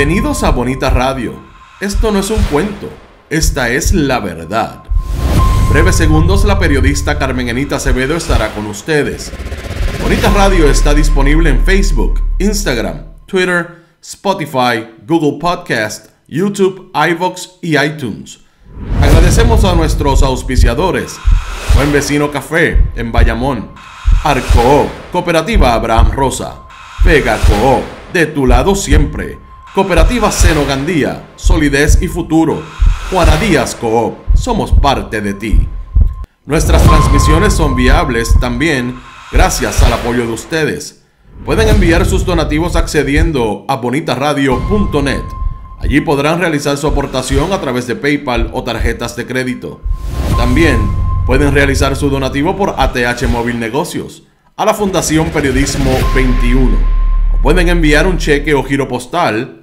Bienvenidos a Bonita Radio. Esto no es un cuento, esta es la verdad. breves segundos, la periodista Carmen Anita Acevedo estará con ustedes. Bonita Radio está disponible en Facebook, Instagram, Twitter, Spotify, Google Podcast, YouTube, iVox y iTunes. Agradecemos a nuestros auspiciadores: Buen Vecino Café en Bayamón, Arco, Cooperativa Abraham Rosa, Vega Co, de tu lado siempre. Cooperativa Cero Gandía, Solidez y Futuro. Juana Díaz Coop, somos parte de ti. Nuestras transmisiones son viables también gracias al apoyo de ustedes. Pueden enviar sus donativos accediendo a bonitaradio.net. Allí podrán realizar su aportación a través de PayPal o tarjetas de crédito. También pueden realizar su donativo por ATH Móvil Negocios a la Fundación Periodismo 21. O pueden enviar un cheque o giro postal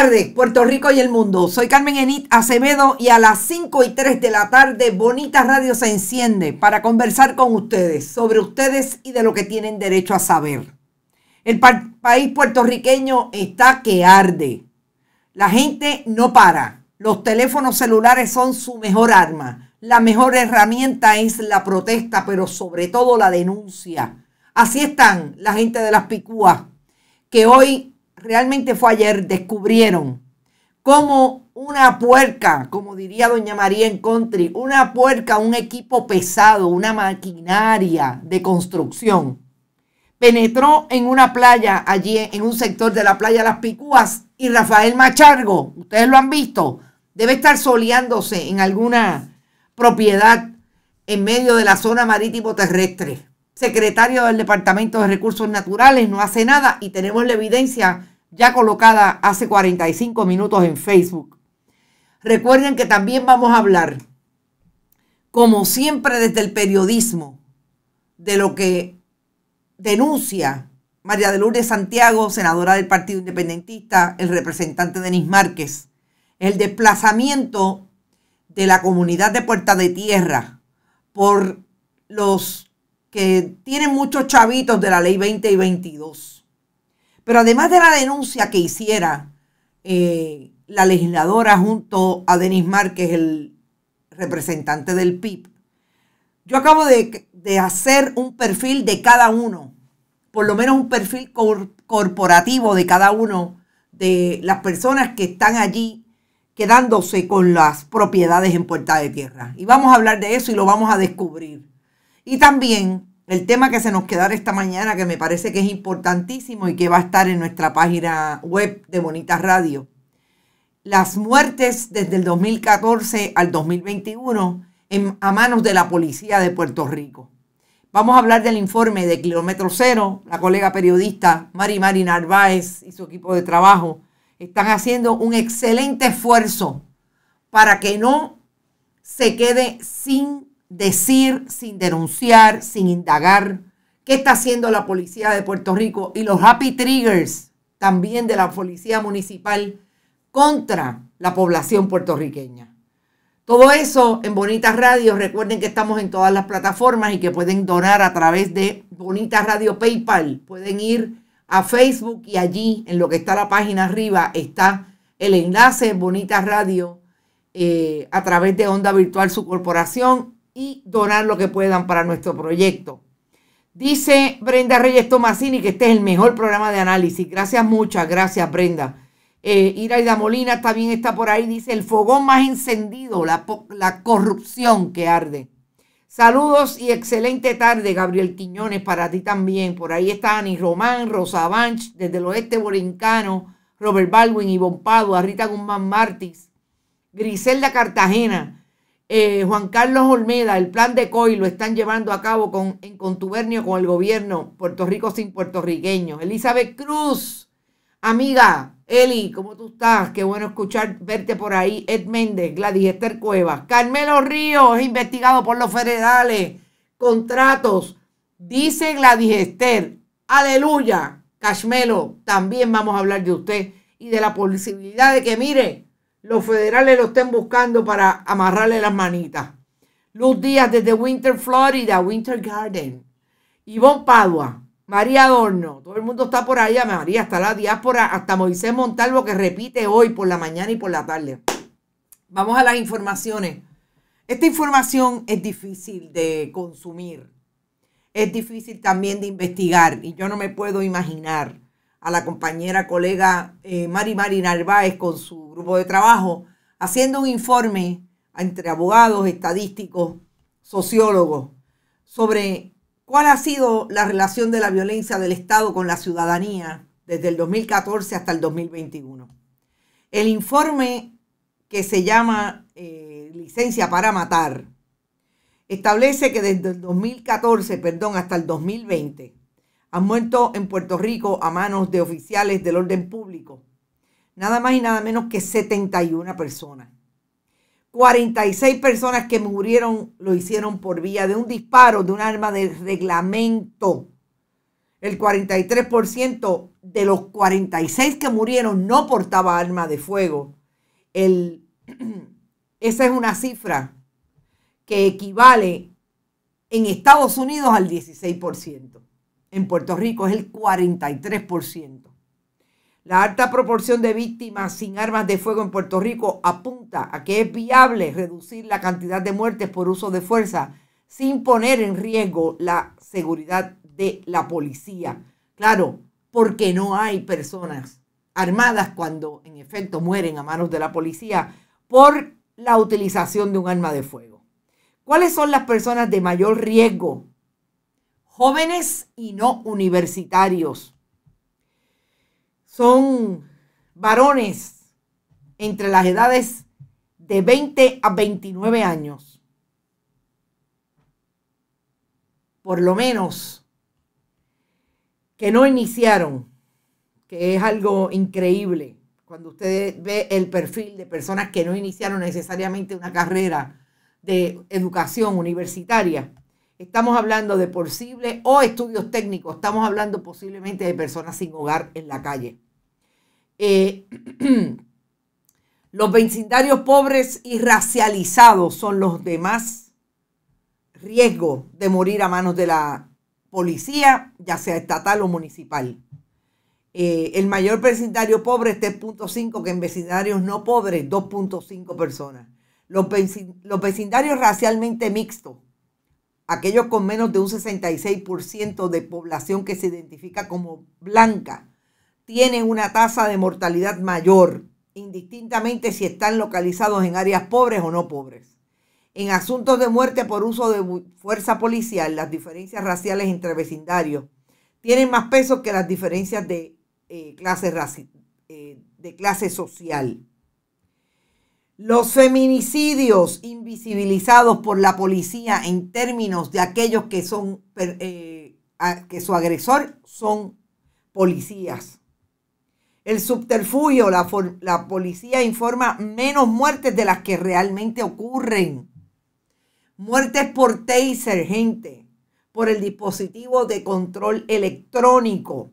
tardes, Puerto Rico y el mundo. Soy Carmen Enit Acevedo y a las 5 y 3 de la tarde Bonita Radio se enciende para conversar con ustedes sobre ustedes y de lo que tienen derecho a saber. El país puertorriqueño está que arde. La gente no para. Los teléfonos celulares son su mejor arma. La mejor herramienta es la protesta, pero sobre todo la denuncia. Así están la gente de las picúas que hoy realmente fue ayer, descubrieron cómo una puerca, como diría doña María en Country, una puerca, un equipo pesado, una maquinaria de construcción, penetró en una playa allí, en un sector de la playa Las Picúas, y Rafael Machargo, ustedes lo han visto, debe estar soleándose en alguna propiedad en medio de la zona marítimo terrestre. Secretario del Departamento de Recursos Naturales no hace nada y tenemos la evidencia ya colocada hace 45 minutos en Facebook. Recuerden que también vamos a hablar, como siempre desde el periodismo, de lo que denuncia María de Lourdes Santiago, senadora del Partido Independentista, el representante Denis Márquez, el desplazamiento de la comunidad de Puerta de Tierra por los que tienen muchos chavitos de la ley 20 y 22 pero además de la denuncia que hiciera eh, la legisladora junto a Denis Márquez, el representante del PIB, yo acabo de, hacer un perfil de cada uno, por lo menos un perfil corporativo de cada uno de las personas que están allí quedándose con las propiedades en Puerta de Tierra. Y vamos a hablar de eso y lo vamos a descubrir. Y también el tema que se nos quedará esta mañana, que me parece que es importantísimo y que va a estar en nuestra página web de Bonita Radio. Las muertes desde el 2014 al 2021 a manos de la policía de Puerto Rico. Vamos a hablar del informe de Kilómetro Cero. La colega periodista Mari Mari Narváez y su equipo de trabajo están haciendo un excelente esfuerzo para que no se quede sin decir sin denunciar, sin indagar qué está haciendo la policía de Puerto Rico y los happy triggers también de la policía municipal contra la población puertorriqueña. Todo eso en Bonitas Radio. Recuerden que estamos en todas las plataformas y que pueden donar a través de Bonitas Radio PayPal. Pueden ir a Facebook y allí, en lo que está la página arriba, está el enlace Bonitas Radio eh, a través de Onda Virtual, su corporación y donar lo que puedan para nuestro proyecto. Dice Brenda Reyes Tomasini que este es el mejor programa de análisis. Gracias, muchas gracias, Brenda. Eh, Iraida Molina también está por ahí. Dice el fogón más encendido, la, corrupción que arde. Saludos y excelente tarde, Gabriel Quiñones, para ti también. Por ahí está Ani Román, Rosa Banch, desde el oeste borincano, Robert Baldwin, y Bombado Rita Guzmán Martis, Griselda Cartagena, eh, Juan Carlos Olmeda, el plan de COI lo están llevando a cabo con, en contubernio con el gobierno Puerto Rico sin puertorriqueños. Elizabeth Cruz, amiga, Eli, ¿cómo tú estás? Qué bueno escuchar, verte por ahí. Ed Méndez, Gladys Cuevas. Carmelo Ríos, investigado por los federales. Contratos. Dice Gladys aleluya. Cashmelo, también vamos a hablar de usted y de la posibilidad de que, mire, los federales lo estén buscando para amarrarle las manitas. Luz Díaz desde Winter, Florida, Winter Garden. Ivonne Padua, María Adorno, todo el mundo está por allá, María, hasta la diáspora, hasta Moisés Montalvo que repite hoy por la mañana y por la tarde. Vamos a las informaciones. Esta información es difícil de consumir, es difícil también de investigar y yo no me puedo imaginar a la compañera colega eh, Mari Mari Narváez con su grupo de trabajo, haciendo un informe entre abogados, estadísticos, sociólogos, sobre cuál ha sido la relación de la violencia del Estado con la ciudadanía desde el 2014 hasta el 2021. El informe que se llama eh, Licencia para Matar establece que desde el 2014, perdón, hasta el 2020, han muerto en Puerto Rico a manos de oficiales del orden público. Nada más y nada menos que 71 personas. 46 personas que murieron lo hicieron por vía de un disparo de un arma de reglamento. El 43% de los 46 que murieron no portaba arma de fuego. esa es una cifra que equivale en Estados Unidos al 16% en Puerto Rico es el 43%. La alta proporción de víctimas sin armas de fuego en Puerto Rico apunta a que es viable reducir la cantidad de muertes por uso de fuerza sin poner en riesgo la seguridad de la policía. Claro, porque no hay personas armadas cuando en efecto mueren a manos de la policía por la utilización de un arma de fuego. ¿Cuáles son las personas de mayor riesgo jóvenes y no universitarios. Son varones entre las edades de 20 a 29 años. Por lo menos que no iniciaron, que es algo increíble cuando usted ve el perfil de personas que no iniciaron necesariamente una carrera de educación universitaria Estamos hablando de posible o estudios técnicos, estamos hablando posiblemente de personas sin hogar en la calle. Eh, los vecindarios pobres y racializados son los demás más riesgo de morir a manos de la policía, ya sea estatal o municipal. Eh, el mayor vecindario pobre es 3.5, que en vecindarios no pobres 2.5 personas. Los, vecindarios racialmente mixtos aquellos con menos de un 66% de población que se identifica como blanca, tienen una tasa de mortalidad mayor, indistintamente si están localizados en áreas pobres o no pobres. En asuntos de muerte por uso de fuerza policial, las diferencias raciales entre vecindarios tienen más peso que las diferencias de, eh, eh, de clase social. Los feminicidios invisibilizados por la policía en términos de aquellos que son eh, que su agresor son policías. El subterfugio, la, la policía informa menos muertes de las que realmente ocurren. Muertes por taser, gente, por el dispositivo de control electrónico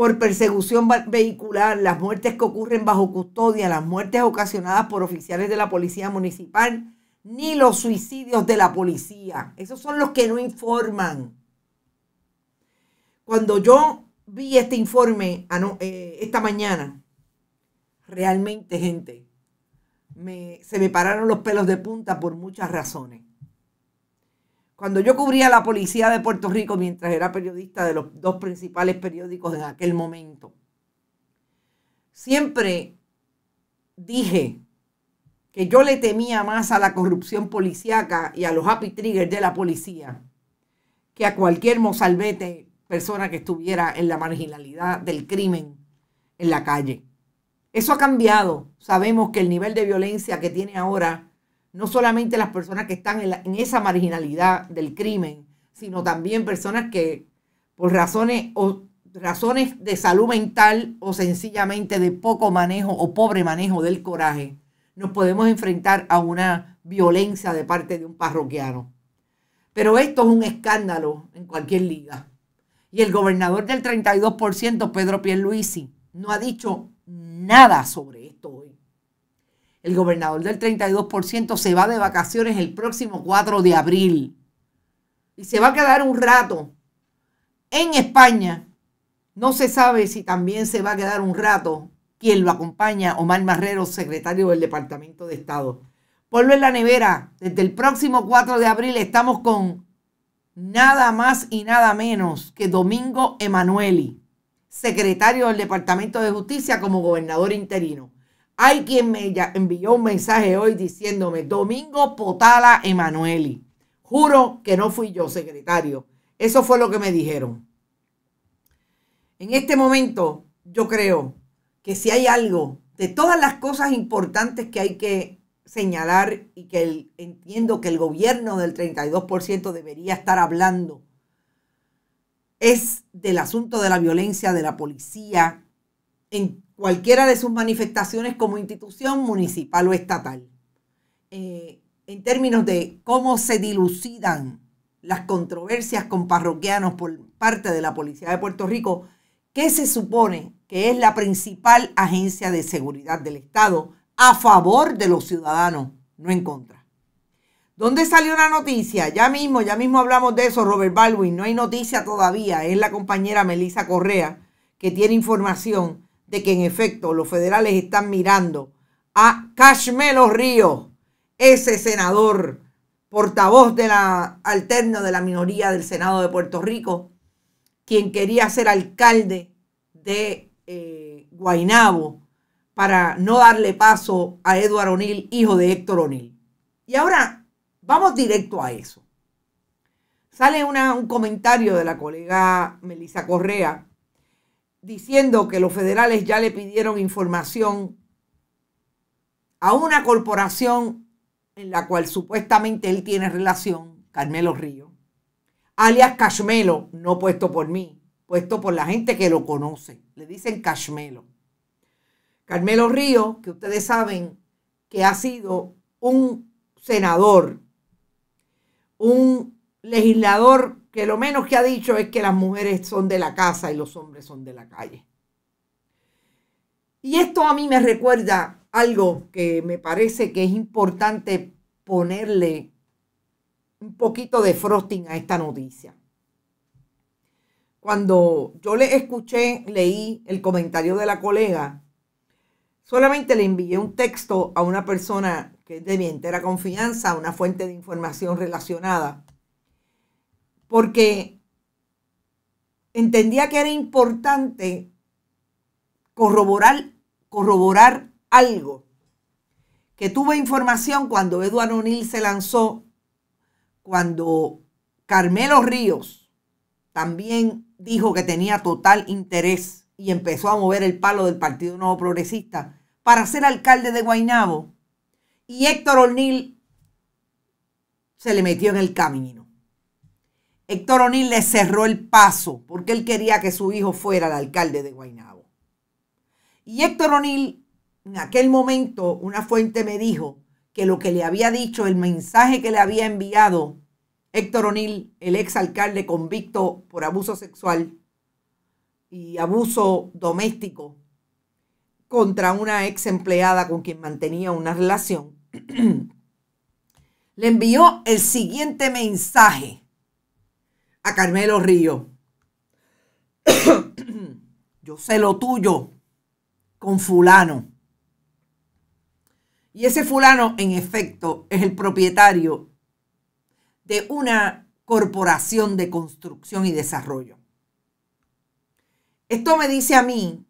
por persecución vehicular, las muertes que ocurren bajo custodia, las muertes ocasionadas por oficiales de la policía municipal, ni los suicidios de la policía. Esos son los que no informan. Cuando yo vi este informe eh, esta mañana, realmente gente, se me pararon los pelos de punta por muchas razones cuando yo cubría la policía de Puerto Rico mientras era periodista de los dos principales periódicos en aquel momento, siempre dije que yo le temía más a la corrupción policíaca y a los happy triggers de la policía que a cualquier mozalbete persona que estuviera en la marginalidad del crimen en la calle. Eso ha cambiado. Sabemos que el nivel de violencia que tiene ahora no solamente las personas que están en, esa marginalidad del crimen, sino también personas que por razones o razones de salud mental o sencillamente de poco manejo o pobre manejo del coraje, nos podemos enfrentar a una violencia de parte de un parroquiano. Pero esto es un escándalo en cualquier liga. Y el gobernador del 32%, Pedro Pierluisi, no ha dicho nada sobre el gobernador del 32% se va de vacaciones el próximo 4 de abril. Y se va a quedar un rato en España. No se sabe si también se va a quedar un rato quien lo acompaña, Omar Marrero, secretario del Departamento de Estado. Pueblo en la nevera. Desde el próximo 4 de abril estamos con nada más y nada menos que Domingo Emanueli, secretario del Departamento de Justicia como gobernador interino. Hay quien me envió un mensaje hoy diciéndome, Domingo Potala Emanueli. Juro que no fui yo, secretario. Eso fue lo que me dijeron. En este momento, yo creo que si hay algo de todas las cosas importantes que hay que señalar y que entiendo que el gobierno del 32% debería estar hablando, es del asunto de la violencia de la policía en cualquiera de sus manifestaciones como institución municipal o estatal. Eh, en términos de cómo se dilucidan las controversias con parroquianos por parte de la Policía de Puerto Rico, que se supone que es la principal agencia de seguridad del Estado a favor de los ciudadanos, no en contra. ¿Dónde salió la noticia? Ya mismo, ya mismo hablamos de eso, Robert Baldwin. No hay noticia todavía. Es la compañera Melissa Correa que tiene información de que en efecto los federales están mirando a Cashmelo Ríos, ese senador, portavoz de la alterna de la minoría del Senado de Puerto Rico, quien quería ser alcalde de eh, Guaynabo Guainabo para no darle paso a Eduardo O'Neill, hijo de Héctor O'Neill. Y ahora vamos directo a eso. Sale un comentario de la colega Melissa Correa diciendo que los federales ya le pidieron información a una corporación en la cual supuestamente él tiene relación, Carmelo Río, alias Cashmelo, no puesto por mí, puesto por la gente que lo conoce, le dicen Cashmelo. Carmelo Río, que ustedes saben que ha sido un senador, un legislador que lo menos que ha dicho es que las mujeres son de la casa y los hombres son de la calle. Y esto a mí me recuerda algo que me parece que es importante ponerle un poquito de frosting a esta noticia. Cuando yo le escuché, leí el comentario de la colega, solamente le envié un texto a una persona que es de mi entera confianza, una fuente de información relacionada porque entendía que era importante corroborar, corroborar algo. Que tuve información cuando Eduardo O'Neill se lanzó, cuando Carmelo Ríos también dijo que tenía total interés y empezó a mover el palo del Partido Nuevo Progresista para ser alcalde de Guaynabo. Y Héctor O'Neill se le metió en el camino. Héctor O'Neill le cerró el paso porque él quería que su hijo fuera el alcalde de Guaynabo. Y Héctor O'Neill, en aquel momento, una fuente me dijo que lo que le había dicho, el mensaje que le había enviado Héctor O'Neill, el ex alcalde convicto por abuso sexual y abuso doméstico contra una ex empleada con quien mantenía una relación, le envió el siguiente mensaje a Carmelo Río. Yo sé lo tuyo con fulano. Y ese fulano, en efecto, es el propietario de una corporación de construcción y desarrollo. Esto me dice a mí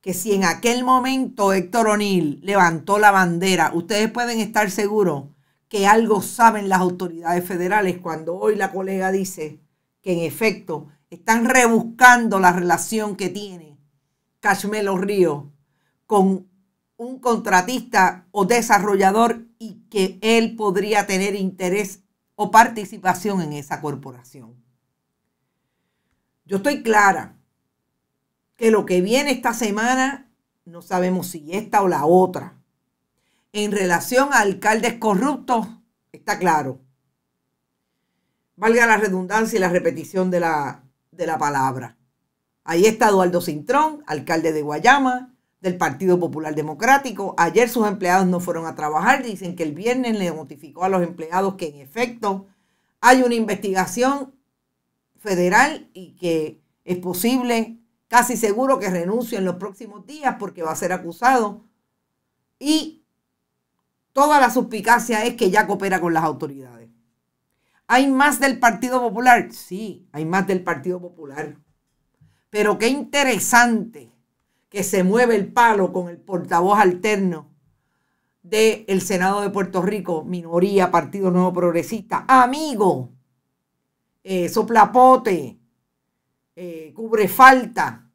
que si en aquel momento Héctor O'Neill levantó la bandera, ustedes pueden estar seguros que algo saben las autoridades federales cuando hoy la colega dice que en efecto están rebuscando la relación que tiene Cashmelo Río con un contratista o desarrollador y que él podría tener interés o participación en esa corporación. Yo estoy clara que lo que viene esta semana, no sabemos si esta o la otra, en relación a alcaldes corruptos, está claro valga la redundancia y la repetición de la, palabra. Ahí está Eduardo Cintrón, alcalde de Guayama, del Partido Popular Democrático. Ayer sus empleados no fueron a trabajar. Dicen que el viernes le notificó a los empleados que en efecto hay una investigación federal y que es posible, casi seguro, que renuncie en los próximos días porque va a ser acusado. Y toda la suspicacia es que ya coopera con las autoridades. Hay más del Partido Popular. Sí, hay más del Partido Popular. Pero qué interesante que se mueve el palo con el portavoz alterno del Senado de Puerto Rico, minoría, Partido Nuevo Progresista. Amigo, eh, soplapote, eh, cubre falta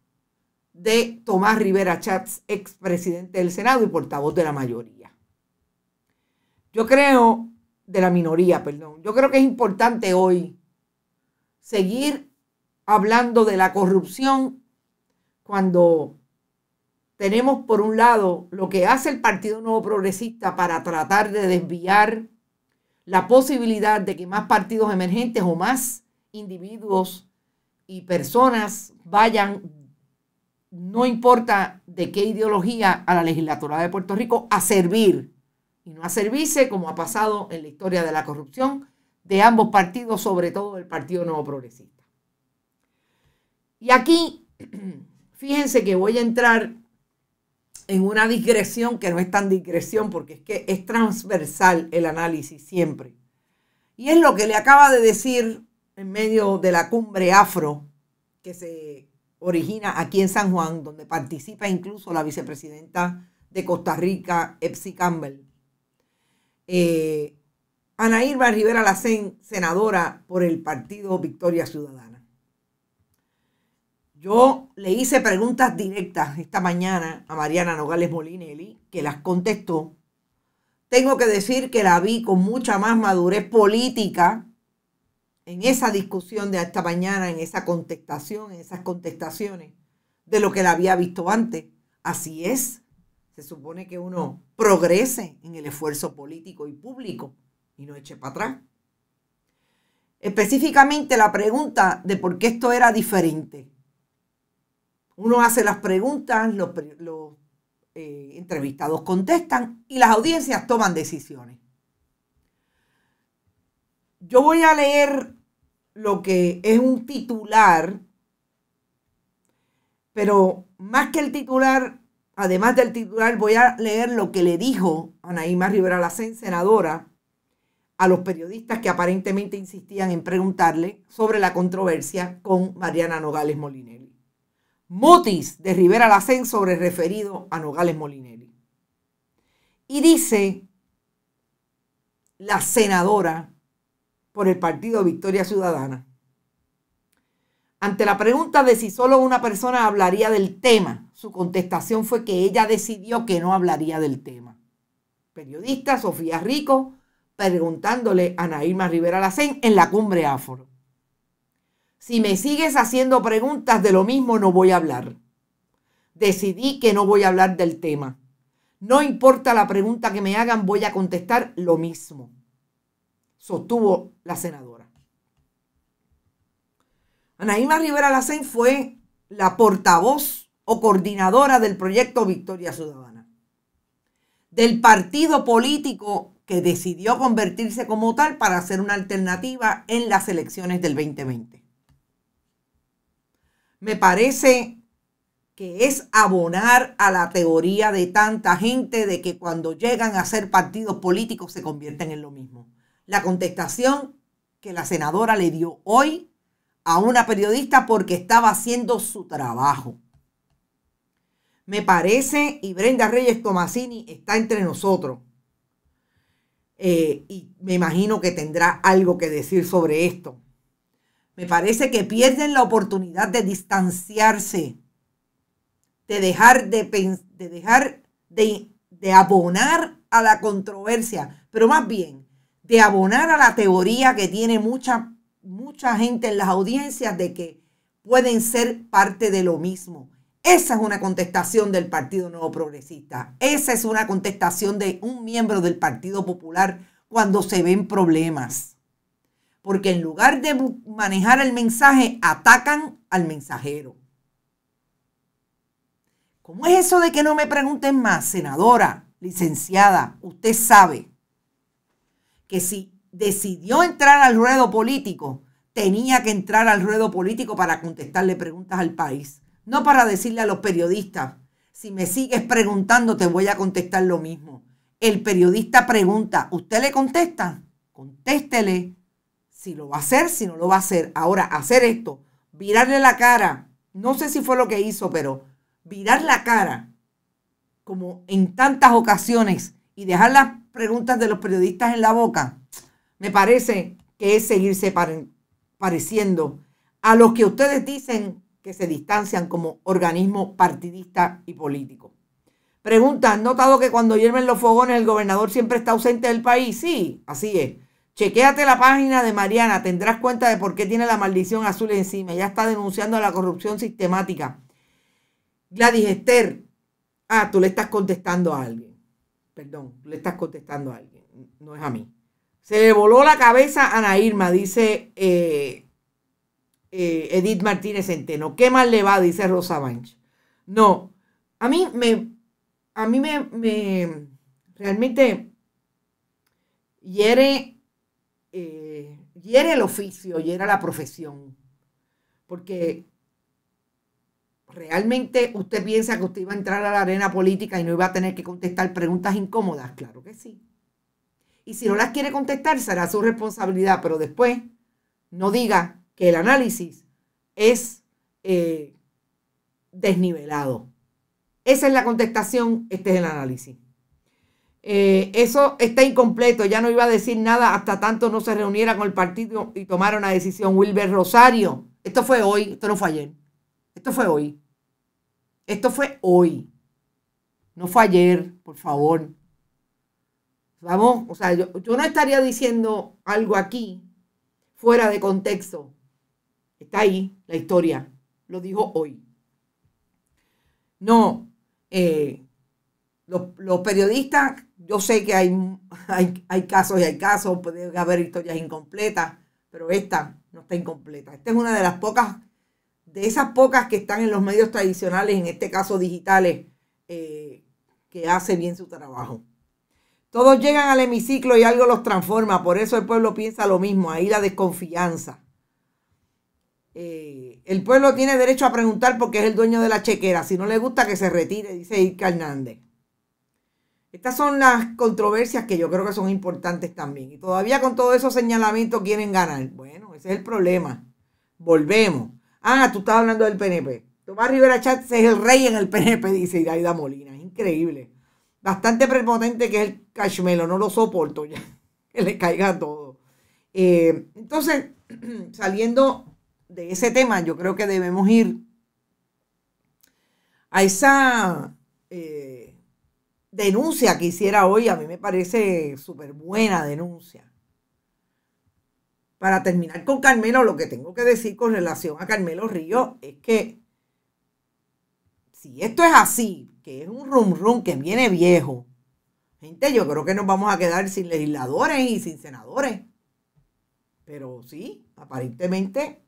de Tomás Rivera Chats, expresidente del Senado y portavoz de la mayoría. Yo creo de la minoría, perdón. Yo creo que es importante hoy seguir hablando de la corrupción cuando tenemos por un lado lo que hace el Partido Nuevo Progresista para tratar de desviar la posibilidad de que más partidos emergentes o más individuos y personas vayan, no importa de qué ideología, a la legislatura de Puerto Rico a servir y no a servirse, como ha pasado en la historia de la corrupción de ambos partidos, sobre todo del Partido Nuevo Progresista. Y aquí, fíjense que voy a entrar en una digresión que no es tan digresión porque es que es transversal el análisis siempre. Y es lo que le acaba de decir en medio de la cumbre afro que se origina aquí en San Juan, donde participa incluso la vicepresidenta de Costa Rica, Epsi Campbell eh, Ana Irma Rivera Lacén, senadora por el partido Victoria Ciudadana. Yo le hice preguntas directas esta mañana a Mariana Nogales Molinelli, que las contestó. Tengo que decir que la vi con mucha más madurez política en esa discusión de esta mañana, en esa contestación, en esas contestaciones, de lo que la había visto antes. Así es, se supone que uno progrese en el esfuerzo político y público y no eche para atrás. Específicamente la pregunta de por qué esto era diferente. Uno hace las preguntas, los, eh, entrevistados contestan y las audiencias toman decisiones. Yo voy a leer lo que es un titular, pero más que el titular además del titular, voy a leer lo que le dijo Anaíma Rivera Lacén, senadora, a los periodistas que aparentemente insistían en preguntarle sobre la controversia con Mariana Nogales Molinelli. Motis de Rivera Lacén sobre referido a Nogales Molinelli. Y dice la senadora por el Partido Victoria Ciudadana ante la pregunta de si solo una persona hablaría del tema, su contestación fue que ella decidió que no hablaría del tema. Periodista Sofía Rico preguntándole a Naima Rivera Lacén en la cumbre Áforo. Si me sigues haciendo preguntas de lo mismo, no voy a hablar. Decidí que no voy a hablar del tema. No importa la pregunta que me hagan, voy a contestar lo mismo, sostuvo la senadora. Anaíma Rivera Lacén fue la portavoz o coordinadora del proyecto Victoria Ciudadana, del partido político que decidió convertirse como tal para hacer una alternativa en las elecciones del 2020. Me parece que es abonar a la teoría de tanta gente de que cuando llegan a ser partidos políticos se convierten en lo mismo. La contestación que la senadora le dio hoy a una periodista porque estaba haciendo su trabajo. Me parece, y Brenda Reyes Tomasini está entre nosotros, eh, y me imagino que tendrá algo que decir sobre esto. Me parece que pierden la oportunidad de distanciarse, de dejar de, de, dejar de abonar a la controversia, pero más bien de abonar a la teoría que tiene mucha mucha gente en las audiencias de que pueden ser parte de lo mismo. Esa es una contestación del Partido Nuevo Progresista. Esa es una contestación de un miembro del Partido Popular cuando se ven problemas. Porque en lugar de manejar el mensaje, atacan al mensajero. ¿Cómo es eso de que no me pregunten más, senadora, licenciada? Usted sabe que si decidió entrar al ruedo político, tenía que entrar al ruedo político para contestarle preguntas al país, no para decirle a los periodistas, si me sigues preguntando te voy a contestar lo mismo. El periodista pregunta, ¿usted le contesta? Contéstele si lo va a hacer, si no lo va a hacer. Ahora, hacer esto, virarle la cara, no sé si fue lo que hizo, pero virar la cara, como en tantas ocasiones, y dejar las preguntas de los periodistas en la boca, me parece que es seguirse pareciendo a los que ustedes dicen que se distancian como organismo partidista y político. Pregunta, notado que cuando hierven los fogones el gobernador siempre está ausente del país? Sí, así es. Chequéate la página de Mariana, tendrás cuenta de por qué tiene la maldición azul encima. Ya está denunciando la corrupción sistemática. Gladys ah, tú le estás contestando a alguien. Perdón, le estás contestando a alguien, no es a mí. Se le voló la cabeza a Ana Irma, dice eh, eh, Edith Martínez Centeno. ¿Qué más le va? Dice Rosa Banch. No, a mí me, a mí me, me realmente eh, hiere el oficio, hiere la profesión. Porque ¿Realmente usted piensa que usted iba a entrar a la arena política y no iba a tener que contestar preguntas incómodas? Claro que sí. Y si no las quiere contestar, será su responsabilidad, pero después no diga que el análisis es eh, desnivelado. Esa es la contestación, este es el análisis. Eh, eso está incompleto, ya no iba a decir nada hasta tanto no se reuniera con el partido y tomara una decisión. Wilber Rosario, esto fue hoy, esto no fue ayer, esto fue hoy, esto fue hoy, no fue ayer, por favor. Vamos, o sea, yo, no estaría diciendo algo aquí fuera de contexto. Está ahí la historia, lo dijo hoy. No, eh, los, periodistas, yo sé que hay, hay, casos y hay casos, puede haber historias incompletas, pero esta no está incompleta. Esta es una de las pocas, de esas pocas que están en los medios tradicionales, en este caso digitales, eh, que hace bien su trabajo. Todos llegan al hemiciclo y algo los transforma. Por eso el pueblo piensa lo mismo. Ahí la desconfianza. Eh, el pueblo tiene derecho a preguntar porque es el dueño de la chequera. Si no le gusta que se retire, dice Irka Hernández. Estas son las controversias que yo creo que son importantes también. Y todavía con todos esos señalamientos quieren ganar. Bueno, ese es el problema. Volvemos. Ah, tú estás hablando del PNP. Tomás Rivera Chat es el rey en el PNP, dice Iraida Molina. Es increíble bastante prepotente que es el cashmelo, no lo soporto ya, que le caiga todo. Eh, entonces, saliendo de ese tema, yo creo que debemos ir a esa eh, denuncia que hiciera hoy, a mí me parece súper buena denuncia. Para terminar con Carmelo, lo que tengo que decir con relación a Carmelo Río es que si esto es así, que es un rum rum que viene viejo, gente, yo creo que nos vamos a quedar sin legisladores y sin senadores. Pero sí, aparentemente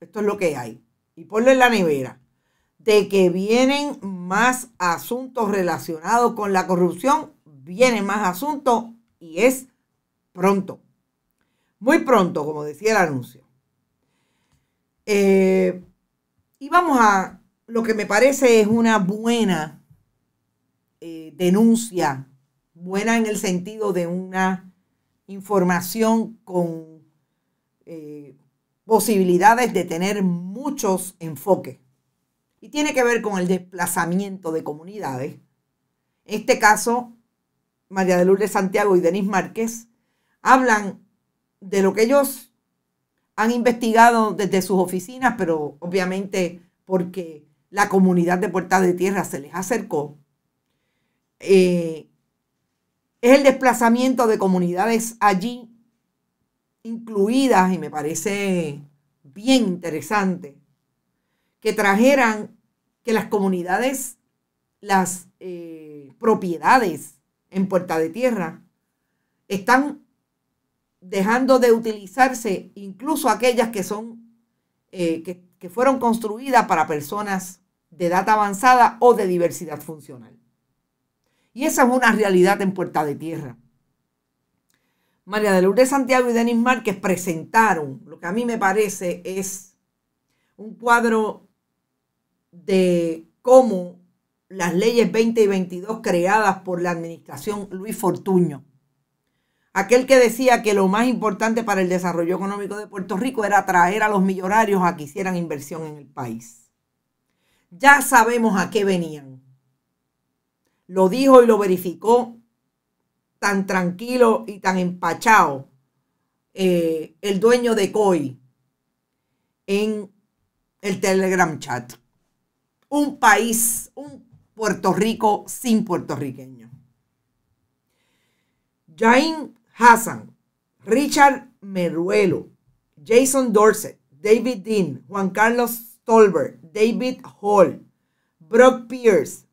esto es lo que hay. Y ponle la nevera. De que vienen más asuntos relacionados con la corrupción, vienen más asuntos y es pronto. Muy pronto, como decía el anuncio. Eh, y vamos a lo que me parece es una buena eh, denuncia, buena en el sentido de una información con eh, posibilidades de tener muchos enfoques. Y tiene que ver con el desplazamiento de comunidades. En este caso, María de Lourdes Santiago y Denis Márquez hablan de lo que ellos han investigado desde sus oficinas, pero obviamente porque la comunidad de Puerta de Tierra se les acercó, eh, es el desplazamiento de comunidades allí incluidas, y me parece bien interesante, que trajeran que las comunidades, las eh, propiedades en Puerta de Tierra están dejando de utilizarse incluso aquellas que son, eh, que que fueron construidas para personas de edad avanzada o de diversidad funcional. Y esa es una realidad en Puerta de Tierra. María de Lourdes Santiago y Denis Márquez presentaron lo que a mí me parece es un cuadro de cómo las leyes 20 y 22 creadas por la administración Luis Fortuño Aquel que decía que lo más importante para el desarrollo económico de Puerto Rico era atraer a los millonarios a que hicieran inversión en el país. Ya sabemos a qué venían. Lo dijo y lo verificó tan tranquilo y tan empachado eh, el dueño de COI en el Telegram chat. Un país, un Puerto Rico sin puertorriqueños. Jain Hassan, Richard Meruelo, Jason Dorset, David Dean, Juan Carlos Stolberg, David Hall, Brock Pierce,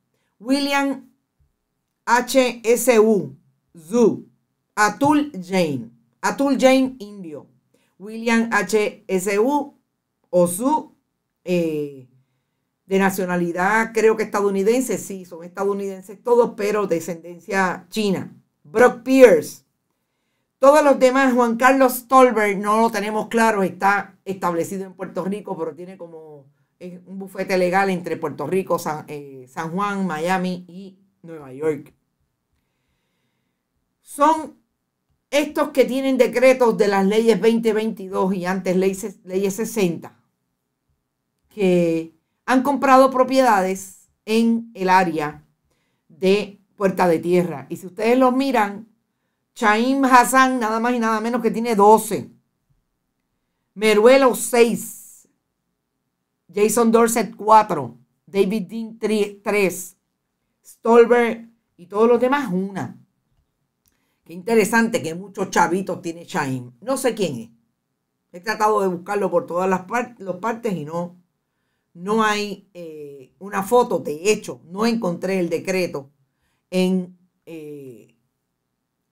William HSU, Zu, Atul Jain, Atul Jane Indio, William HSU, o eh, de nacionalidad creo que estadounidense, sí, son estadounidenses todos, pero de descendencia china. Brock Pierce, todos los demás, Juan Carlos Tolbert, no lo tenemos claro, está establecido en Puerto Rico, pero tiene como un bufete legal entre Puerto Rico, eh, San, Juan, Miami y Nueva York. Son estos que tienen decretos de las leyes 2022 y antes leyes, leyes 60, que han comprado propiedades en el área de Puerta de Tierra. Y si ustedes lo miran, Chaim Hassan, nada más y nada menos que tiene 12. Meruelo 6. Jason Dorset 4. David Dean 3. Stolberg y todos los demás una. Qué interesante que muchos chavitos tiene Chaim. No sé quién es. He tratado de buscarlo por todas las, partes y no, no hay eh, una foto. De hecho, no encontré el decreto en eh,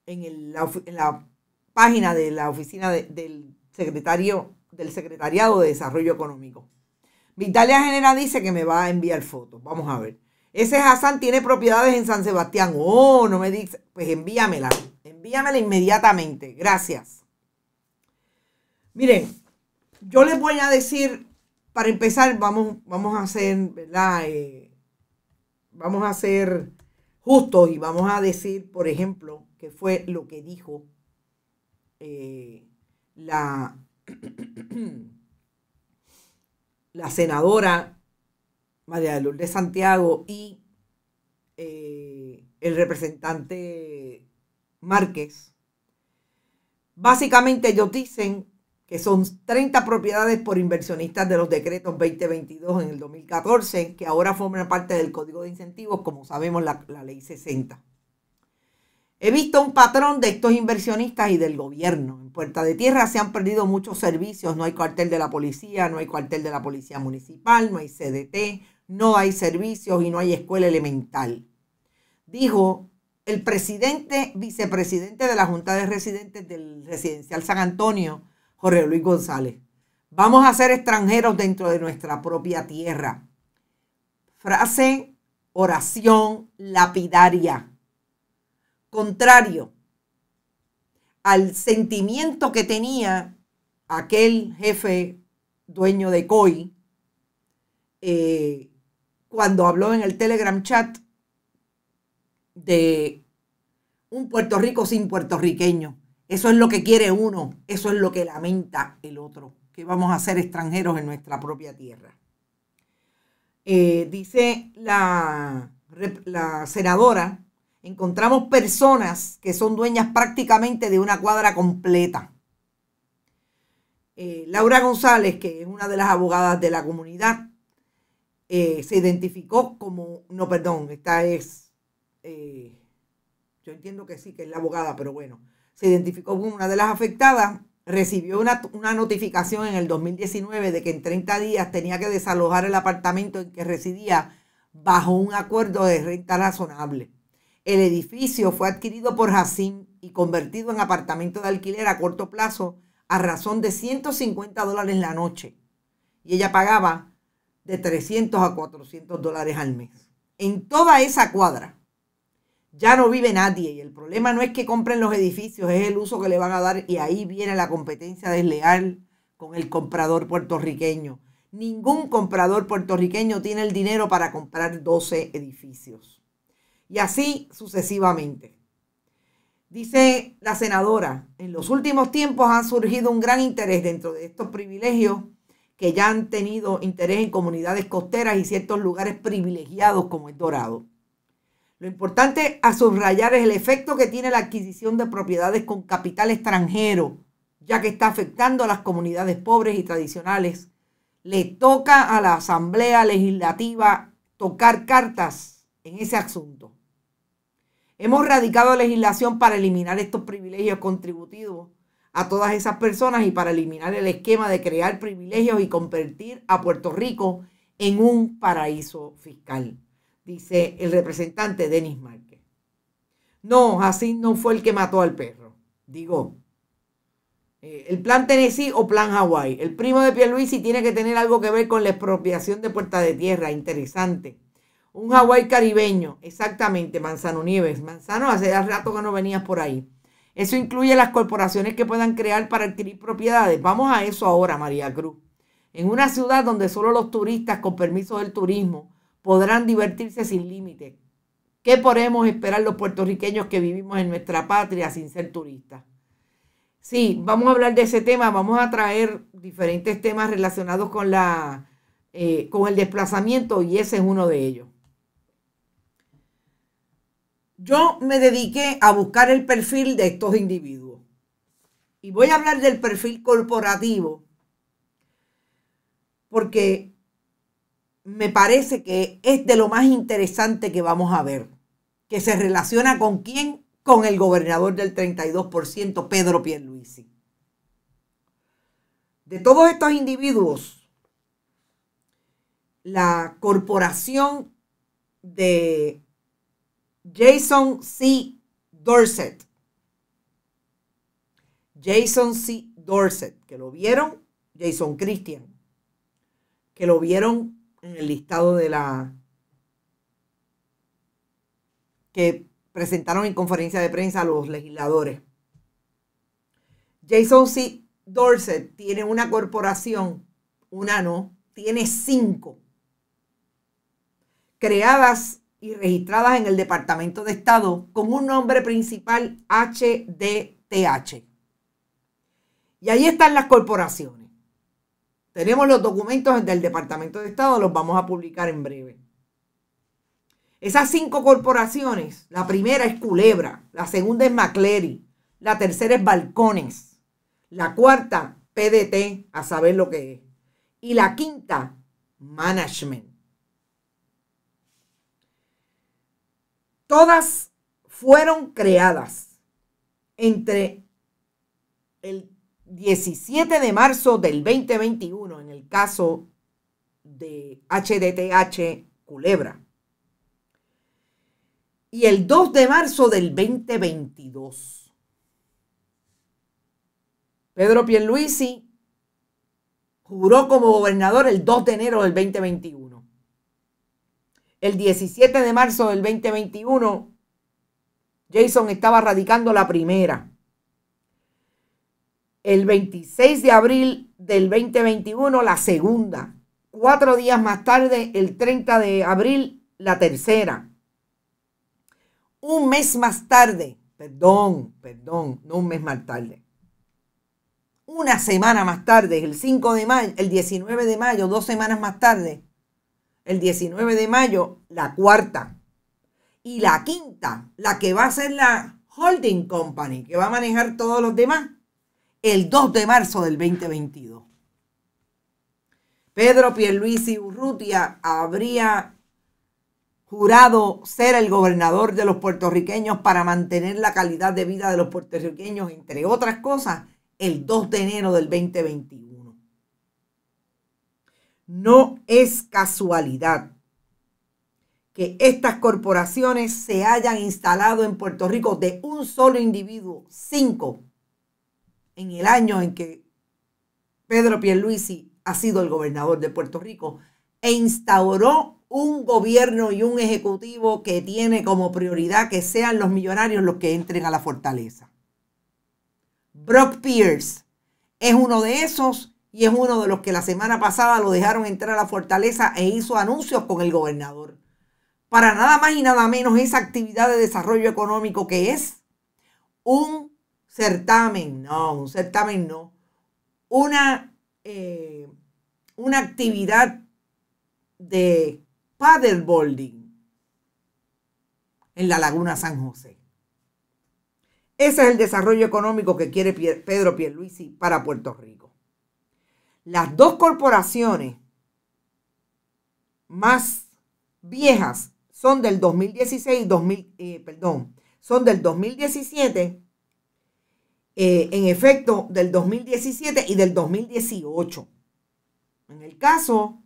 en, la, página de la oficina del secretario del Secretariado de Desarrollo Económico. Vitalia Genera dice que me va a enviar fotos. Vamos a ver. Ese Hassan tiene propiedades en San Sebastián. Oh, no me dice. Pues envíamela. Envíamela inmediatamente. Gracias. Miren, yo les voy a decir, para empezar, vamos, vamos a hacer, ¿verdad? Eh, vamos a hacer Justo, y vamos a decir, por ejemplo, que fue lo que dijo eh, la, la senadora María de Lourdes Santiago y eh, el representante Márquez. Básicamente ellos dicen que son 30 propiedades por inversionistas de los decretos 2022 en el 2014, que ahora forman parte del Código de Incentivos, como sabemos, la, la ley 60. He visto un patrón de estos inversionistas y del gobierno. En Puerta de Tierra se han perdido muchos servicios. No hay cuartel de la policía, no hay cuartel de la policía municipal, no hay CDT, no hay servicios y no hay escuela elemental. Dijo el presidente, vicepresidente de la Junta de Residentes del Residencial San Antonio, Jorge Luis González. Vamos a ser extranjeros dentro de nuestra propia tierra. Frase, oración lapidaria. Contrario al sentimiento que tenía aquel jefe dueño de COI eh, cuando habló en el Telegram chat de un Puerto Rico sin puertorriqueño. Eso es lo que quiere uno, eso es lo que lamenta el otro, que vamos a ser extranjeros en nuestra propia tierra. Eh, dice la, senadora, encontramos personas que son dueñas prácticamente de una cuadra completa. Eh, Laura González, que es una de las abogadas de la comunidad, eh, se identificó como, no, perdón, esta es, yo entiendo que sí, que es la abogada, pero bueno, se identificó con una de las afectadas, recibió una, notificación en el 2019 de que en 30 días tenía que desalojar el apartamento en que residía bajo un acuerdo de renta razonable. El edificio fue adquirido por Hassim y convertido en apartamento de alquiler a corto plazo a razón de 150 dólares la noche. Y ella pagaba de 300 a 400 dólares al mes. En toda esa cuadra ya no vive nadie y el problema no es que compren los edificios, es el uso que le van a dar y ahí viene la competencia desleal con el comprador puertorriqueño. Ningún comprador puertorriqueño tiene el dinero para comprar 12 edificios. Y así sucesivamente. Dice la senadora, en los últimos tiempos ha surgido un gran interés dentro de estos privilegios que ya han tenido interés en comunidades costeras y ciertos lugares privilegiados como el Dorado. Lo importante a subrayar es el efecto que tiene la adquisición de propiedades con capital extranjero, ya que está afectando a las comunidades pobres y tradicionales. Le toca a la Asamblea Legislativa tocar cartas en ese asunto. Hemos radicado legislación para eliminar estos privilegios contributivos a todas esas personas y para eliminar el esquema de crear privilegios y convertir a Puerto Rico en un paraíso fiscal dice el representante Denis Márquez. No, Jacín no fue el que mató al perro. Digo, eh, el plan Tennessee o plan Hawaii. El primo de Pierluisi tiene que tener algo que ver con la expropiación de Puerta de Tierra. Interesante. Un Hawái caribeño, exactamente, Manzano Nieves. Manzano, hace rato que no venías por ahí. Eso incluye las corporaciones que puedan crear para adquirir propiedades. Vamos a eso ahora, María Cruz. En una ciudad donde solo los turistas con permiso del turismo podrán divertirse sin límite. ¿Qué podemos esperar los puertorriqueños que vivimos en nuestra patria sin ser turistas? Sí, vamos a hablar de ese tema, vamos a traer diferentes temas relacionados con, la, eh, con el desplazamiento y ese es uno de ellos. Yo me dediqué a buscar el perfil de estos individuos y voy a hablar del perfil corporativo porque me parece que es de lo más interesante que vamos a ver, que se relaciona con quién, con el gobernador del 32%, Pedro Pierluisi. De todos estos individuos, la corporación de Jason C. Dorset, Jason C. Dorset, que lo vieron, Jason Christian, que lo vieron en el listado de la que presentaron en conferencia de prensa los legisladores. Jason C. Dorset tiene una corporación, una no, tiene cinco, creadas y registradas en el Departamento de Estado con un nombre principal HDTH. Y ahí están las corporaciones. Tenemos los documentos del Departamento de Estado, los vamos a publicar en breve. Esas cinco corporaciones, la primera es Culebra, la segunda es McClary, la tercera es Balcones, la cuarta PDT, a saber lo que es, y la quinta, Management. Todas fueron creadas entre el 17 de marzo del 2021 caso de HDTH Culebra. Y el 2 de marzo del 2022, Pedro Pierluisi juró como gobernador el 2 de enero del 2021. El 17 de marzo del 2021, Jason estaba radicando la primera el 26 de abril del 2021 la segunda. Cuatro días más tarde, el 30 de abril, la tercera. Un mes más tarde, perdón, perdón, no un mes más tarde. Una semana más tarde, el 5 de mayo, el 19 de mayo, dos semanas más tarde, el 19 de mayo, la cuarta. Y la quinta, la que va a ser la holding company, que va a manejar todos los demás, el 2 de marzo del 2022. Pedro Pierluisi Urrutia habría jurado ser el gobernador de los puertorriqueños para mantener la calidad de vida de los puertorriqueños, entre otras cosas, el 2 de enero del 2021. No es casualidad que estas corporaciones se hayan instalado en Puerto Rico de un solo individuo, cinco en el año en que Pedro Pierluisi ha sido el gobernador de Puerto Rico e instauró un gobierno y un ejecutivo que tiene como prioridad que sean los millonarios los que entren a la fortaleza. Brock Pierce es uno de esos y es uno de los que la semana pasada lo dejaron entrar a la fortaleza e hizo anuncios con el gobernador. Para nada más y nada menos esa actividad de desarrollo económico que es un certamen, no, un certamen no. Una, eh, una actividad de paddleboarding en la Laguna San José. Ese es el desarrollo económico que quiere Pedro Pierluisi para Puerto Rico. Las dos corporaciones más viejas son del 2016, 2000, eh, perdón, son del 2017 eh, en efecto del 2017 y del 2018. En el caso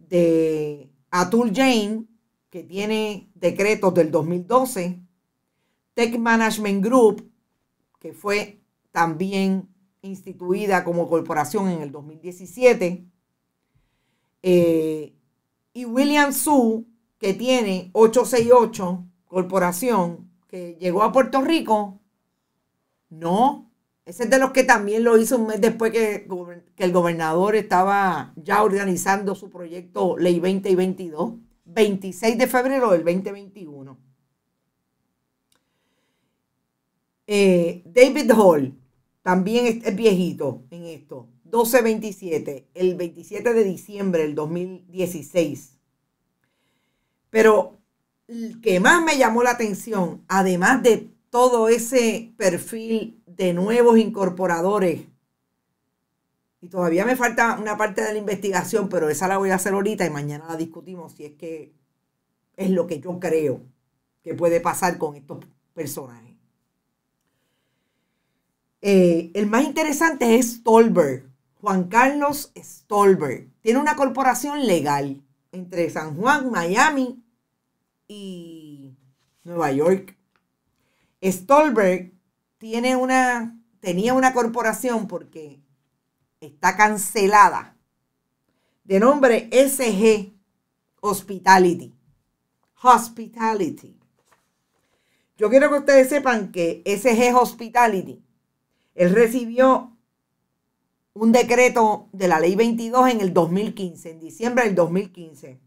de Atul Jain, que tiene decretos del 2012, Tech Management Group, que fue también instituida como corporación en el 2017, eh, y William Su, que tiene 868, corporación, que llegó a Puerto Rico no, ese es de los que también lo hizo un mes después que, el gobernador estaba ya organizando su proyecto Ley 20 y 22, 26 de febrero del 2021. Eh, David Hall también es, viejito en esto. 1227, el 27 de diciembre del 2016. Pero el que más me llamó la atención, además de todo ese perfil de nuevos incorporadores. Y todavía me falta una parte de la investigación, pero esa la voy a hacer ahorita y mañana la discutimos si es que es lo que yo creo que puede pasar con estos personajes. Eh, el más interesante es Stolberg, Juan Carlos Stolberg. Tiene una corporación legal entre San Juan, Miami y Nueva York. Stolberg tiene una, tenía una corporación porque está cancelada de nombre SG Hospitality. Hospitality. Yo quiero que ustedes sepan que SG Hospitality, él recibió un decreto de la ley 22 en el 2015, en diciembre del 2015.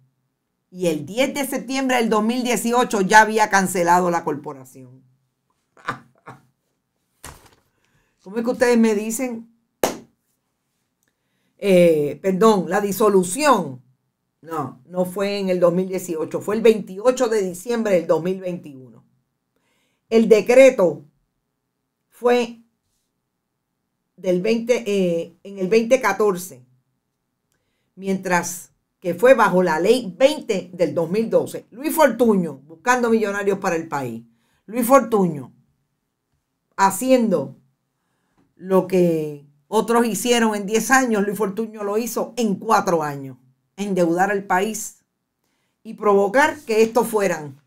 Y el 10 de septiembre del 2018 ya había cancelado la corporación. ¿Cómo es que ustedes me dicen? Eh, perdón, la disolución. No, no fue en el 2018, fue el 28 de diciembre del 2021. El decreto fue del 20, eh, en el 2014, mientras que fue bajo la ley 20 del 2012. Luis Fortuño, buscando millonarios para el país. Luis Fortuño, haciendo lo que otros hicieron en 10 años, Luis Fortuño lo hizo en 4 años, endeudar al país y provocar que estos fueran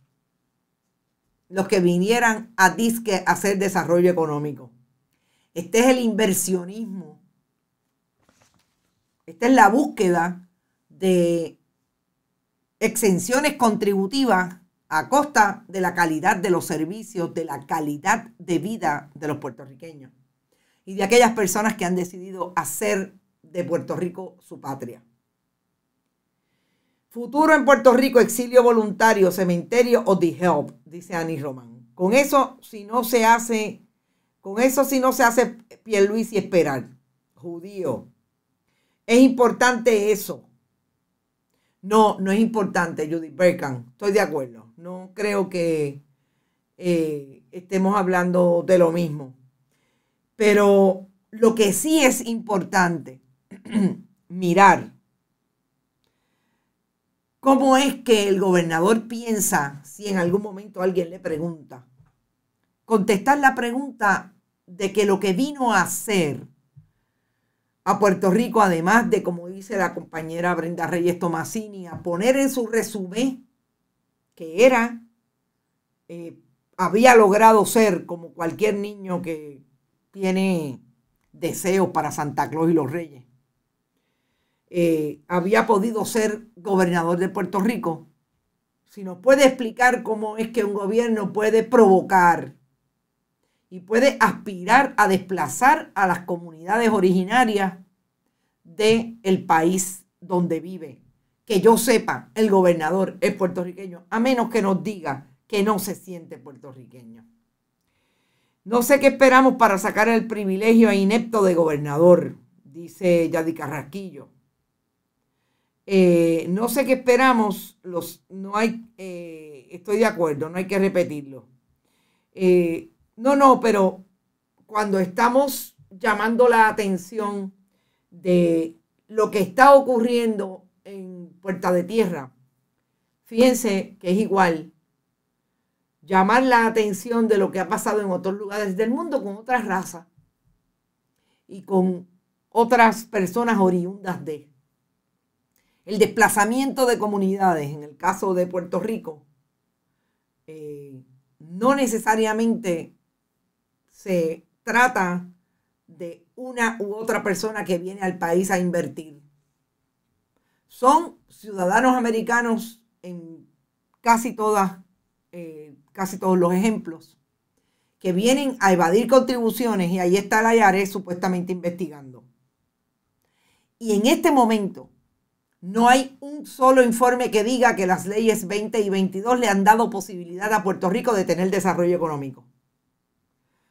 los que vinieran a disque a hacer desarrollo económico. Este es el inversionismo. Esta es la búsqueda de exenciones contributivas a costa de la calidad de los servicios, de la calidad de vida de los puertorriqueños y de aquellas personas que han decidido hacer de Puerto Rico su patria. Futuro en Puerto Rico, exilio voluntario, cementerio o The Help, dice Annie Román. Con eso, si no se hace, con eso si no se hace Luis y esperar, judío. Es importante eso. No, no es importante, Judith Berkan. Estoy de acuerdo. No creo que eh, estemos hablando de lo mismo. Pero lo que sí es importante, mirar cómo es que el gobernador piensa, si en algún momento alguien le pregunta, contestar la pregunta de que lo que vino a hacer a Puerto Rico, además de, como dice la compañera Brenda Reyes Tomasini, a poner en su resumen que era, eh, había logrado ser como cualquier niño que tiene deseos para Santa Claus y los Reyes, eh, había podido ser gobernador de Puerto Rico, si nos puede explicar cómo es que un gobierno puede provocar y puede aspirar a desplazar a las comunidades originarias del el país donde vive. Que yo sepa, el gobernador es puertorriqueño, a menos que nos diga que no se siente puertorriqueño. No sé qué esperamos para sacar el privilegio a inepto de gobernador, dice Yadi Carrasquillo. Eh, no sé qué esperamos, los, no hay, eh, estoy de acuerdo, no hay que repetirlo. Eh, no, no, pero cuando estamos llamando la atención de lo que está ocurriendo en Puerta de Tierra, fíjense que es igual llamar la atención de lo que ha pasado en otros lugares del mundo con otras razas y con otras personas oriundas de. El desplazamiento de comunidades, en el caso de Puerto Rico, eh, no necesariamente se trata de una u otra persona que viene al país a invertir. Son ciudadanos americanos en casi todas eh, casi todos los ejemplos, que vienen a evadir contribuciones y ahí está la IARES supuestamente investigando. Y en este momento no hay un solo informe que diga que las leyes 20 y 22 le han dado posibilidad a Puerto Rico de tener desarrollo económico.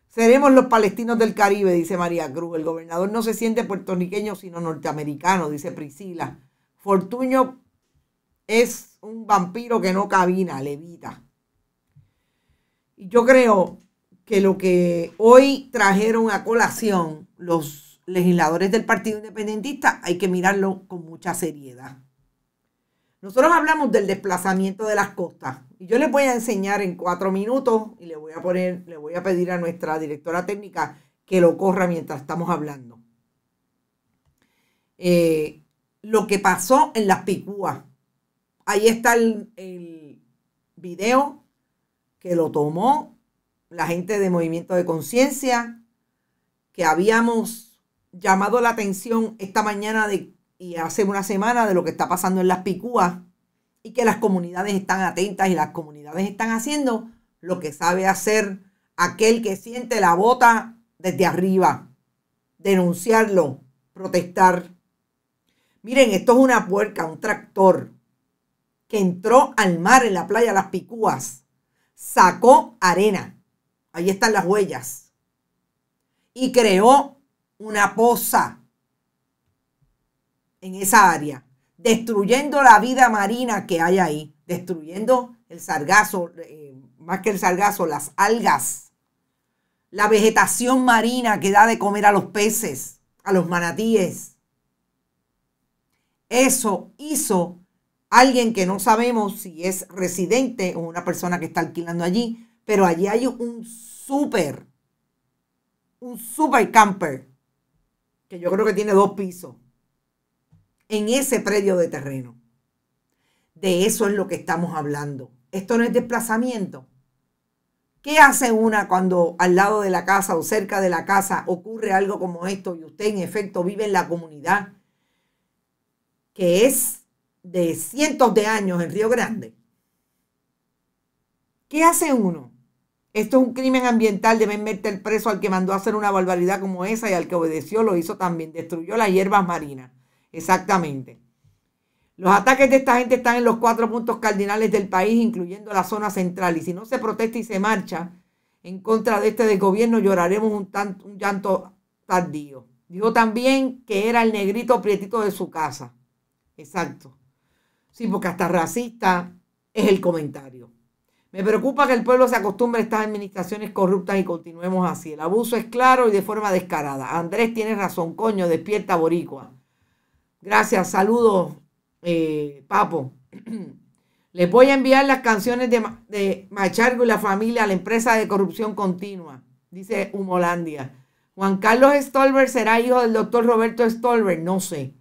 Seremos los palestinos del Caribe, dice María Cruz. El gobernador no se siente puertorriqueño, sino norteamericano, dice Priscila. Fortuño es un vampiro que no cabina, levita. Yo creo que lo que hoy trajeron a colación los legisladores del Partido Independentista hay que mirarlo con mucha seriedad. Nosotros hablamos del desplazamiento de las costas. Y yo les voy a enseñar en cuatro minutos y le voy a poner, le voy a pedir a nuestra directora técnica que lo corra mientras estamos hablando. Eh, lo que pasó en las picúas. Ahí está el, el video que lo tomó, la gente de Movimiento de Conciencia, que habíamos llamado la atención esta mañana de, y hace una semana de lo que está pasando en las picúas y que las comunidades están atentas y las comunidades están haciendo lo que sabe hacer aquel que siente la bota desde arriba, denunciarlo, protestar. Miren, esto es una puerca, un tractor que entró al mar en la playa Las Picúas sacó arena, ahí están las huellas, y creó una poza en esa área, destruyendo la vida marina que hay ahí, destruyendo el sargazo, eh, más que el sargazo, las algas, la vegetación marina que da de comer a los peces, a los manatíes. Eso hizo alguien que no sabemos si es residente o una persona que está alquilando allí, pero allí hay un súper, un super camper, que yo creo que tiene dos pisos, en ese predio de terreno. De eso es lo que estamos hablando. Esto no es desplazamiento. ¿Qué hace una cuando al lado de la casa o cerca de la casa ocurre algo como esto y usted en efecto vive en la comunidad? Que es de cientos de años en Río Grande. ¿Qué hace uno? Esto es un crimen ambiental, deben meter preso al que mandó a hacer una barbaridad como esa y al que obedeció lo hizo también, destruyó las hierbas marinas. Exactamente. Los ataques de esta gente están en los cuatro puntos cardinales del país, incluyendo la zona central. Y si no se protesta y se marcha en contra de este gobierno, lloraremos un, un llanto tardío. Dijo también que era el negrito prietito de su casa. Exacto. Sí, porque hasta racista es el comentario. Me preocupa que el pueblo se acostumbre a estas administraciones corruptas y continuemos así. El abuso es claro y de forma descarada. Andrés tiene razón, coño, despierta boricua. Gracias, saludos, eh, Papo. le voy a enviar las canciones de, de Machargo y la familia a la empresa de corrupción continua, dice Humolandia. Juan Carlos Stolber será hijo del doctor Roberto Stolber, no sé.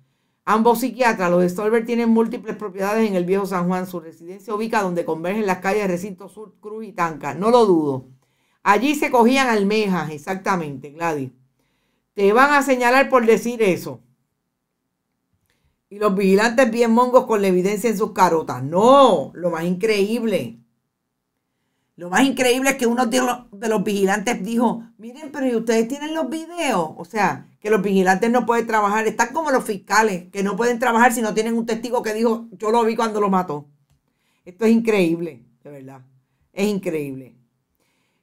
Ambos psiquiatras, los Stolberg tienen múltiples propiedades en el viejo San Juan. Su residencia ubica donde convergen las calles de Recinto Sur, Cruz y Tanca. No lo dudo. Allí se cogían almejas, exactamente, Gladys. Te van a señalar por decir eso. Y los vigilantes bien mongos con la evidencia en sus carotas. No, lo más increíble lo más increíble es que uno de los, de los vigilantes dijo, miren, pero ustedes tienen los videos? O sea, que los vigilantes no pueden trabajar. Están como los fiscales, que no pueden trabajar si no tienen un testigo que dijo, yo lo vi cuando lo mató. Esto es increíble, de verdad. Es increíble.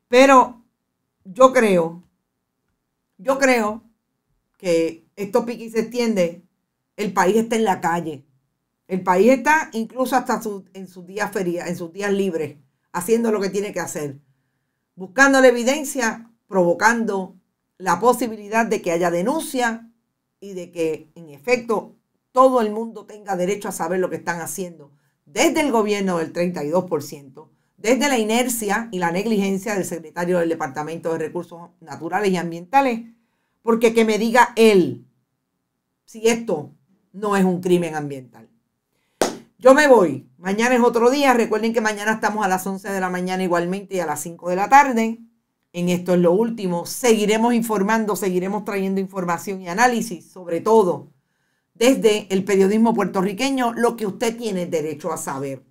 Pero yo creo, yo creo que esto pique se extiende. El país está en la calle. El país está incluso hasta en sus días ferias, en sus días libres haciendo lo que tiene que hacer, buscando la evidencia, provocando la posibilidad de que haya denuncia y de que en efecto todo el mundo tenga derecho a saber lo que están haciendo, desde el gobierno del 32%, desde la inercia y la negligencia del secretario del Departamento de Recursos Naturales y Ambientales, porque que me diga él si esto no es un crimen ambiental. Yo me voy. Mañana es otro día. Recuerden que mañana estamos a las 11 de la mañana igualmente y a las 5 de la tarde. En esto es lo último. Seguiremos informando, seguiremos trayendo información y análisis, sobre todo desde el periodismo puertorriqueño, lo que usted tiene derecho a saber.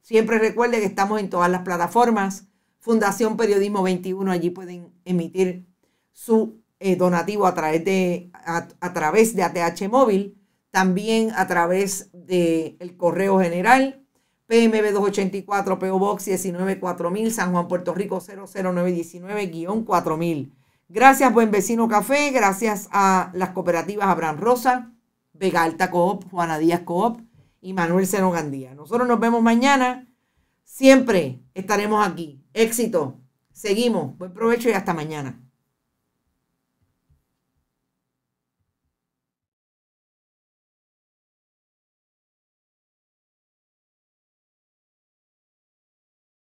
Siempre recuerde que estamos en todas las plataformas. Fundación Periodismo 21, allí pueden emitir su eh, donativo a través, de, a través de ATH Móvil también a través del correo general PMB 284 PO Box 194000 San Juan Puerto Rico 00919-4000. Gracias Buen Vecino Café, gracias a las cooperativas Abraham Rosa, vegalta Coop, Juana Díaz Coop y Manuel Seno Gandía. Nosotros nos vemos mañana. Siempre estaremos aquí. Éxito. Seguimos. Buen provecho y hasta mañana.